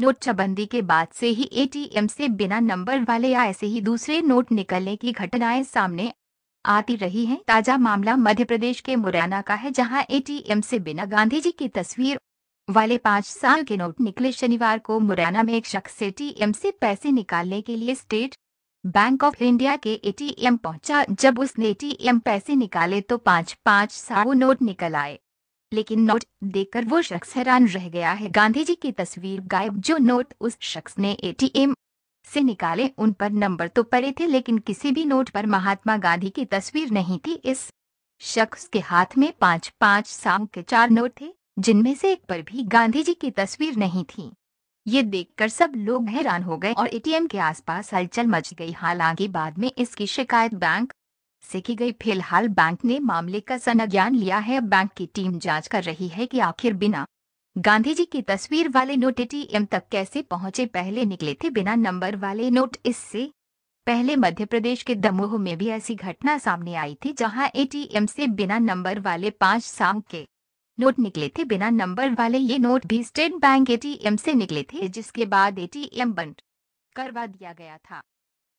नोटबंदी के बाद से ही एटीएम से बिना नंबर वाले या ऐसे ही दूसरे नोट निकलने की घटनाएं सामने आती रही हैं। ताजा मामला मध्य प्रदेश के मुरैना का है जहां एटीएम से बिना गांधी जी की तस्वीर वाले पाँच साल के नोट निकले शनिवार को मुरैना में एक शख्स एटीएम से पैसे निकालने के लिए स्टेट बैंक ऑफ इंडिया के एटीएम पहुंचा जब उसने एटीएम पैसे निकाले तो पाँच पाँच सौ नोट निकल आए लेकिन नोट देखकर वो शख्स हैरान रह गया है गांधी जी की तस्वीर गायब जो नोट उस शख्स ने एटीएम से निकाले उन पर नंबर तो पड़े थे लेकिन किसी भी नोट पर महात्मा गांधी की तस्वीर नहीं थी इस शख्स के हाथ में पांच पाँच सांग के चार नोट थे जिनमें से एक पर भी गांधी जी की तस्वीर नहीं थी ये देखकर सब लोग हैरान हो गए और एटीएम के आसपास हलचल मच गई हालांकि बाद में इसकी शिकायत बैंक सीखी गई फिलहाल बैंक ने मामले का संज्ञान लिया है बैंक की टीम जांच कर रही है कि आखिर बिना गांधी जी की तस्वीर वाले नोट एटीएम तक कैसे पहुंचे पहले निकले थे बिना नंबर वाले नोट इससे पहले मध्य प्रदेश के दमोह में भी ऐसी घटना सामने आई थी जहां एटीएम से बिना नंबर वाले पांच साम के नोट निकले थे बिना नंबर वाले ये नोट भी स्टेट बैंक एटीएम से निकले थे जिसके बाद एटीएम बंद करवा दिया गया था